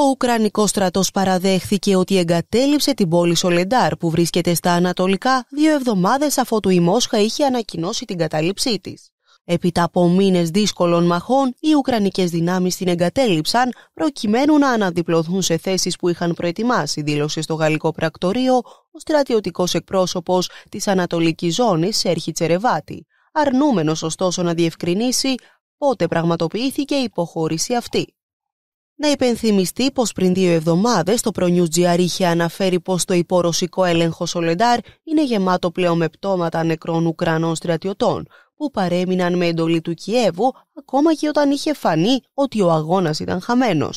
Ο ουκρανικό στρατός παραδέχθηκε ότι εγκατέλειψε την πόλη Σολεντάρ που βρίσκεται στα ανατολικά δύο εβδομάδες αφότου η Μόσχα είχε ανακοινώσει την κατάληψή της. Έπειτα από μήνες δύσκολων μαχών, οι Ουκρανικές δυνάμεις την εγκατέλειψαν προκειμένου να αναδιπλωθούν σε θέσεις που είχαν προετοιμάσει, δήλωσε στο γαλλικό πρακτορείο ο στρατιωτικός εκπρόσωπος της Ανατολικής Ζώνης, Σέρχη Τσερεβάτη, αρνούμενος ωστόσο να διευκρινίσει πότε πραγματοποιήθηκε η υποχώρηση αυτή. Να υπενθυμιστεί πως πριν δύο εβδομάδες το ProNewsGR είχε αναφέρει πως το υπορωσικό έλεγχο Σολεντάρ είναι γεμάτο πλέον με πτώματα νεκρών Ουκρανών στρατιωτών, που παρέμειναν με εντολή του Κιέβου ακόμα και όταν είχε φανεί ότι ο αγώνας ήταν χαμένος.